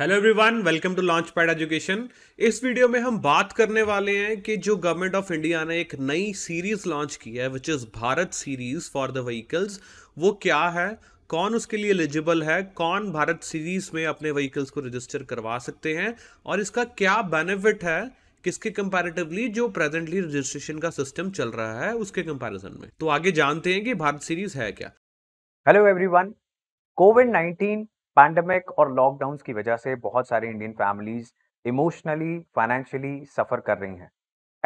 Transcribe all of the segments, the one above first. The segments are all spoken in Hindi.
Hello everyone welcome to launch pad education इस वीडियो में हम बात करने वाले हैं कि जो गवर्नमेंट ऑफ इंडिया ने एक नई सीरीज लॉन्च की है which is Bharat series for the vehicles वो क्या है कौन उसके लिए एलिजिबल है कौन भारत सीरीज में अपने व्हीकल्स को रजिस्टर करवा सकते हैं और इसका क्या बेनिफिट है किसके कंपैरेटिवली जो प्रेजेंटली रजिस्ट्रेशन का सिस्टम चल रहा है उसके कंपैरिजन में तो आगे जानते हैं कि भारत सीरीज है क्या हेलो एवरीवन कोविड पैंडमिक और लॉकडाउन की वजह से बहुत सारी Indian families emotionally financially suffer कर रही हैं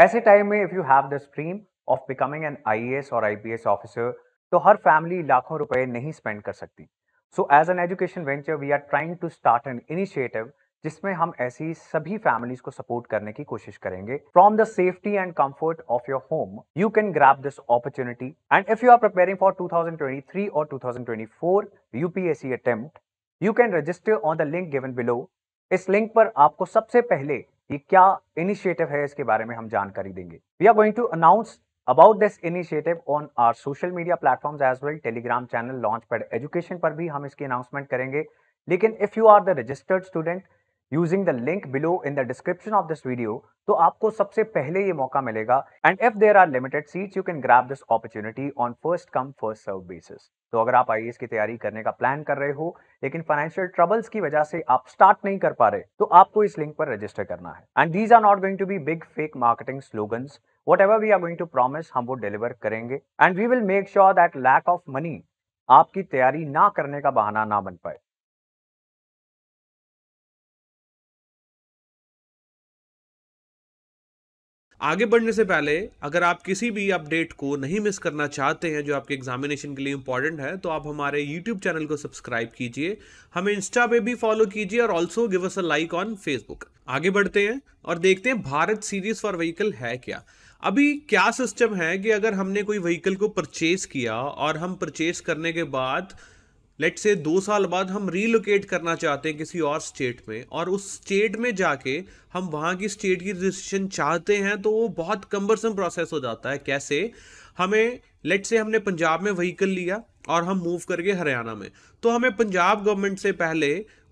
ऐसे टाइम में if you have the stream of becoming an I or I officer तो हर फैमिली लाखों रुपए नहीं स्पेंड कर सकती so as an education venture we are trying to start an initiative जिसमें हम ऐसी सभी फैमिलीज को सपोर्ट करने की कोशिश करेंगे from the safety and comfort of your home you can grab this opportunity and if you are preparing for 2023 or 2024 UPSC attempt you can register on the link given below इस लिंक पर आपको सबसे पहले ये क्या इनिशिएटिव है इसके बारे में हम जानकारी देंगे we are going to announce about this initiative on our social media platform as well Telegram channel launch pad education पर भी हम इसकी अनाउंसमेंट करेंगे लेकिन if you are the registered student using the link below in the description of this video तो आपको सबसे पहले ये मौका मिलेगा and if there are limited seats you can grab this opportunity on first come first serve basis तो अगर आप आई e की तैयारी करने का प्लान कर रहे हो लेकिन फाइनेंशियल ट्रबल्स की वजह से आप स्टार्ट नहीं कर पा रहे तो आपको इस लिंक पर रजिस्टर करना है and these are not going to be big fake marketing slogan whatever we are going to promise हम वो डिलीवर करेंगे and we will make sure that lack of money आपकी तैयारी ना करने का बहाना ना बन पाए आगे बढ़ने से पहले अगर आप किसी भी अपडेट को नहीं मिस करना चाहते हैं जो आपके एग्जामिनेशन के लिए इंपॉर्टेंट है तो आप हमारे यूट्यूब चैनल को सब्सक्राइब कीजिए हमें इंस्टा पे भी फॉलो कीजिए और also give us a like on Facebook आगे बढ़ते हैं और देखते हैं भारत सीरीज फॉर व्हीकल है क्या अभी क्या सिस्टम है कि अगर हमने कोई व्हीकल को परचेज किया और हम परचेज करने के बाद लेट से दो साल बाद हम रीलोकेट करना चाहते हैं किसी और स्टेट में और उस स्टेट में जाके हम वहाँ की स्टेट की रजिस्ट्रेशन चाहते हैं तो वो बहुत कम्बरसम प्रोसेस हो जाता है कैसे हमें लेट से हमने पंजाब में व्हीकल लिया और हम मूव करके हरियाणा में तो हमें पंजाब गवर्नमेंट से पहले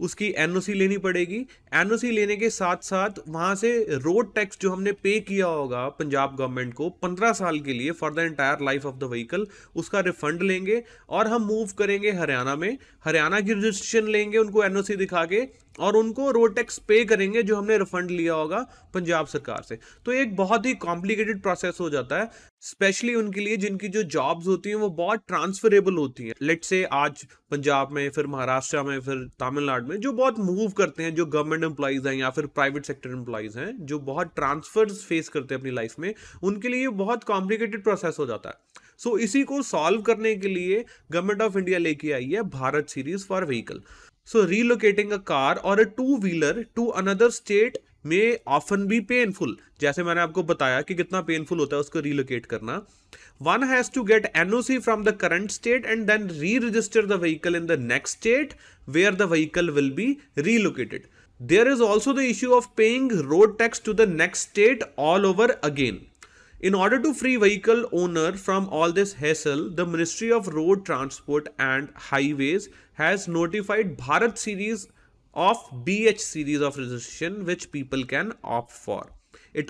उसकी एनओसी लेनी पड़ेगी एनओसी लेने के साथ साथ वहाँ से रोड टैक्स जो हमने पे किया होगा पंजाब गवर्नमेंट को पंद्रह साल के लिए for the entire life of the vehicle उसका रिफंड लेंगे और हम मूव करेंगे हरियाणा में हरियाणा की रजिस्ट्रेशन लेंगे उनको एन दिखा के और उनको रोड टैक्स पे करेंगे जो हमने रिफंड लिया होगा पंजाब सरकार से तो एक बहुत ही कॉम्प्लिकेटेड प्रोसेस हो जाता है स्पेशली उनके लिए जिनकी जो जो जॉब्स होती हैं वो बहुत ट्रांसफरेबल होती हैं लेट से आज पंजाब में फिर महाराष्ट्र में फिर तमिलनाडु में जो बहुत मूव करते हैं जो गवर्नमेंट एम्प्लॉयज़ हैं या फिर प्राइवेट सेक्टर एम्प्लॉयज़ हैं जो बहुत ट्रांसफर्स फेस करते हैं अपनी लाइफ में उनके लिए बहुत कॉम्प्लिकेटेड प्रोसेस हो जाता है सो so, इसी को सॉल्व करने के लिए गवर्नमेंट ऑफ इंडिया लेके आई है Bharat series for vehicle so relocating a car or a two wheeler to another state may often be painful जैसे मैंने आपको बताया कि कितना पेनफुल होता है उसको रीलोकेट करना one has to get NOC from the current state and then reregister the vehicle in the next state where the vehicle will be relocated there is also the issue of paying road tax to the next state all over again In order to free vehicle owner from all this hassle, the Ministry of Road Transport and Highways has notified Bharat Series of BH series of registration which people can opt for.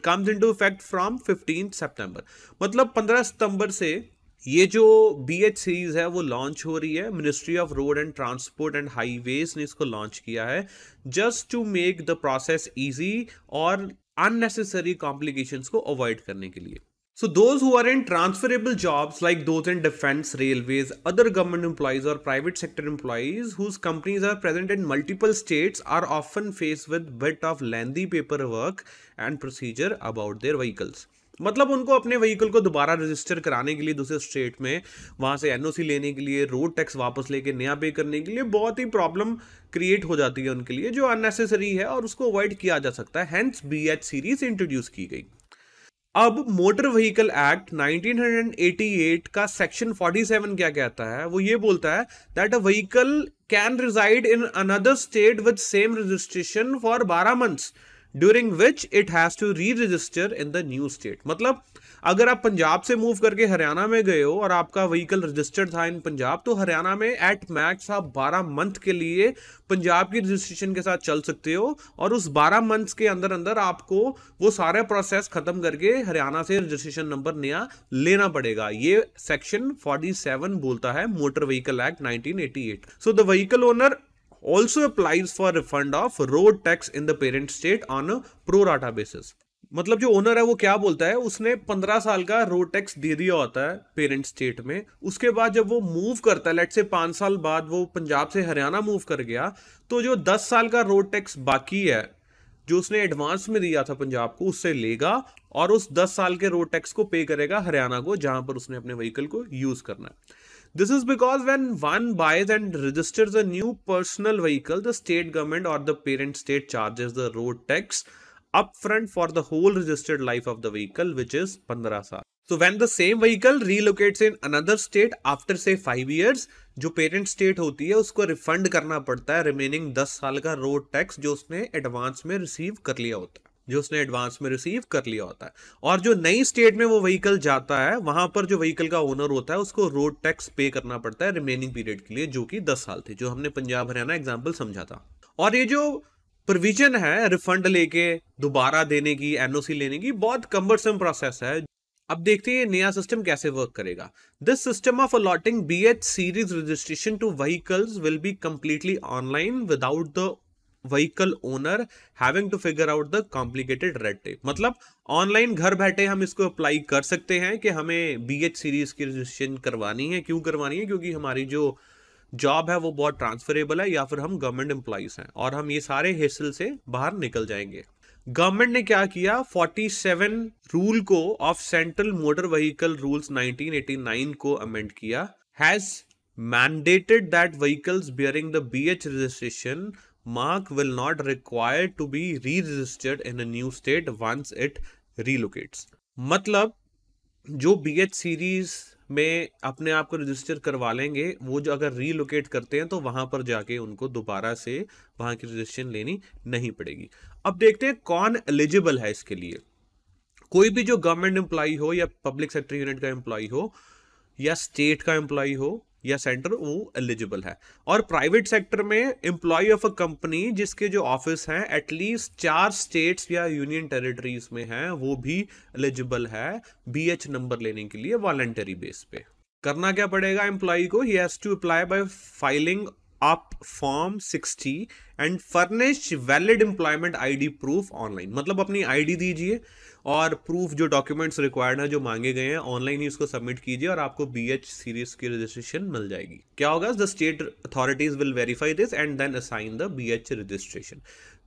Comes in to effect from fifteen September. मतलब पंद्रह सितंबर से ये जो बी एच सीरीज है वो लॉन्च हो रही है ministry of road and transport and highways ने इसको लॉन्च किया है just to make the process easy और अननेसेसरी कॉम्प्लिकेशंस को अवॉइड करने के लिए So those who are in transferable jobs like those in defense, railways, other government employees or private sector employees whose companies are present in multiple states are often faced with bit of lengthy paperwork and procedure about their vehicles. मतलब उनको अपने व्हीकल को दोबारा रजिस्टर कराने के लिए दूसरे स्टेट में वहां से एनओसी लेने के लिए रोड टैक्स वापस लेके नया पे करने के लिए बहुत ही प्रॉब्लम क्रिएट हो जाती है उनके लिए जो अननेसेसरी है और उसको अवॉइड किया जा सकता है hence B H series introduce की गई अब मोटर व्हीकल एक्ट 1988 का सेक्शन 47 क्या कहता है वो ये बोलता है that a vehicle can reside in another state with same registration for 12 months during which it has to reregister in the new state मतलब अगर आप पंजाब से मूव करके हरियाणा में गए हो और आपका व्हीकल रजिस्टर्ड था इन पंजाब तो हरियाणा में एट मैक्स आप 12 मंथ के लिए पंजाब की रजिस्ट्रेशन के साथ चल सकते हो और उस 12 मंथ्स के अंदर अंदर आपको वो सारे प्रोसेस खत्म करके हरियाणा से रजिस्ट्रेशन नंबर नया लेना पड़ेगा ये सेक्शन 47 बोलता है motor vehicle act 1988 so the vehicle owner also applies for refund of road tax in the parent state on a pro rata basis. मतलब जो ओनर है वो क्या बोलता है उसने पंद्रह साल का रोड टैक्स दे दिया होता है पेरेंट स्टेट में उसके बाद जब वो मूव करता है लेट से पांच साल बाद वो पंजाब से हरियाणा मूव कर गया तो जो दस साल का रोड टैक्स बाकी है जो उसने एडवांस में दिया था पंजाब को उससे लेगा और उस दस साल के रोड टैक्स को पे करेगा हरियाणा को जहां पर उसने अपने व्हीकल को यूज करना है this is because when one buys and registers a new personal vehicle the state government और the parent state charges the road tax up front for the whole registered life of the vehicle which is पंद्रह साल So when the same vehicle relocates in another state after say five years, जो पेरेंट स्टेट होती है उसको रिफंड करना पड़ता है रिमेनिंग दस साल का रोड टैक्स जो उसने एडवांस में रिसीव कर लिया होता है जो उसने एडवांस में रिसीव कर लिया होता है और जो नई स्टेट में वो व्हीकल जाता है वहां पर जो व्हीकल का ओनर होता है उसको रोड टैक्स पे करना पड़ता है रिमेनिंग पीरियड के लिए जो कि दस साल थे जो हमने पंजाब हरियाणा एग्जाम्पल समझा था और ये जो प्रोविजन है रिफंड लेके दोबारा देने की एनओसी लेने की बहुत कम्बरसम प्रोसेस है अब देखते हैं नया सिस्टम कैसे वर्क करेगा this system of allotting B H series registration to vehicles will be completely online without the vehicle owner having to figure out the complicated red tape मतलब ऑनलाइन घर बैठे हम इसको अप्लाई कर सकते हैं कि हमें बी एच सीरीज की रजिस्ट्रेशन करवानी है क्यों करवानी है क्योंकि हमारी जो जॉब है वो बहुत ट्रांसफरेबल है या फिर हम गवर्नमेंट एम्प्लॉयज हैं और हम ये सारे हिस्सल से बाहर निकल जाएंगे गवर्नमेंट ने क्या किया 47 रूल को of central motor vehicle rules 1989 को अमेंड किया has mandated that vehicles bearing the BH registration mark will not require to be reregistered in new state once it relocates मतलब जो बीएच सीरीज में अपने आप को रजिस्टर करवा लेंगे वो जो अगर रीलोकेट करते हैं तो वहाँ पर जाके उनको दोबारा से वहाँ की रजिस्ट्रेशन लेनी नहीं पड़ेगी अब देखते हैं कौन एलिजिबल है इसके लिए कोई भी जो गवर्नमेंट एम्प्लॉई हो या पब्लिक सेक्टर यूनिट का एम्प्लॉई हो या स्टेट का एम्प्लॉई हो या सेंटर वो एलिजिबल है और प्राइवेट सेक्टर में एम्प्लॉय ऑफ अ कंपनी जिसके जो ऑफिस हैं एटलीस्ट चार स्टेट्स या यूनियन टेरिटरीज में हैं वो भी एलिजिबल है बी एच नंबर लेने के लिए वॉलेंटरी बेस पे करना क्या पड़ेगा एम्प्लॉय को ही has to apply by filing आप form 60 and furnish valid employment ID proof online मतलब अपनी आईडी दीजिए और प्रूफ जो डॉक्यूमेंट्स रिक्वायर्ड हैं जो मांगे गए हैं ऑनलाइन ही उसको सबमिट कीजिए और आपको बी एच सीरीज की रजिस्ट्रेशन मिल जाएगी क्या होगा the state authorities will verify this and then assign the B H registration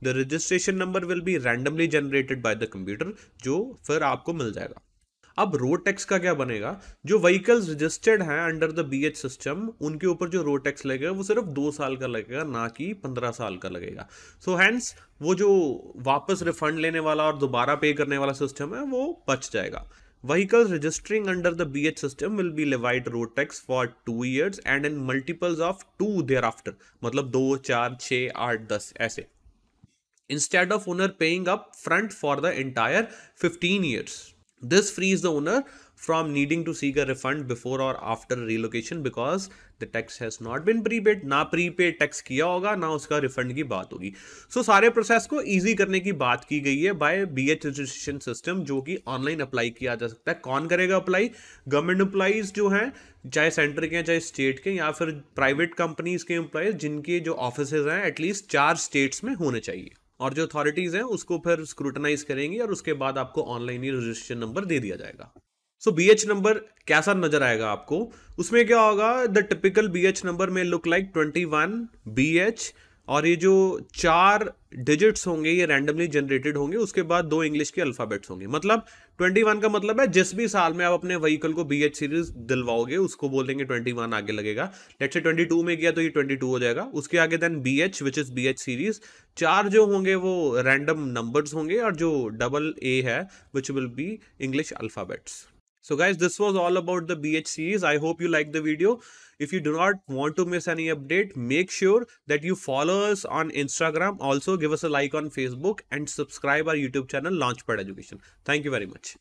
the registration number will be randomly generated by the computer जो फिर आपको मिल जाएगा अब रोड टैक्स का क्या बनेगा जो व्हीकल्स रजिस्टर्ड हैं under the B H system उनके ऊपर जो रोड टैक्स लगेगा वो सिर्फ दो साल का लगेगा ना कि पंद्रह साल का लगेगा सो so, हैंस वो जो वापस रिफंड लेने वाला और दोबारा पे करने वाला सिस्टम है वो बच जाएगा vehicles registering under the B H system will be levied road tax for two years and in multiples of two thereafter मतलब दो चार छः आठ दस ऐसे instead of owner paying up front for the entire fifteen years This frees the owner from needing to seek a refund before or after relocation because the tax has not been prepaid ना prepaid tax किया होगा ना उसका refund की बात होगी सो so, सारे प्रोसेस को इजी करने की बात की गई है by B H registration system जो कि ऑनलाइन अप्लाई किया जा सकता है कौन करेगा अप्लाई गवर्नमेंट एम्प्लाईज जो हैं चाहे सेंटर के हैं चाहे स्टेट के या फिर प्राइवेट कंपनीज के एम्प्लॉयज जिनके जो ऑफिस हैं एटलीस्ट चार स्टेट्स में होने चाहिए और जो अथॉरिटीज़ हैं उसको फिर स्क्रूटनाइज करेंगी और उसके बाद आपको ऑनलाइन ही रजिस्ट्रेशन नंबर दे दिया जाएगा सो बी एच नंबर कैसा नजर आएगा आपको उसमें क्या होगा the typical B H number में look like twenty one B H और ये जो चार डिजिट्स होंगे ये रैंडमली जनरेटेड होंगे उसके बाद दो इंग्लिश के अल्फ़ाबेट्स होंगे मतलब 21 का मतलब है जिस भी साल में आप अपने व्हीकल को बी एच सीरीज दिलवाओगे उसको बोल देंगे 21 आगे लगेगा लेट से 22 में किया तो ये 22 हो जाएगा उसके आगे then B H which is B H series चार जो होंगे वो रैंडम नंबर्स होंगे और जो डबल ए है which will be English alphabets so guys this was all about the B H series I hope you like the video if you do not want to miss any update make sure that you follow us on instagram also give us a like on facebook and subscribe our youtube channel launchpad education thank you very much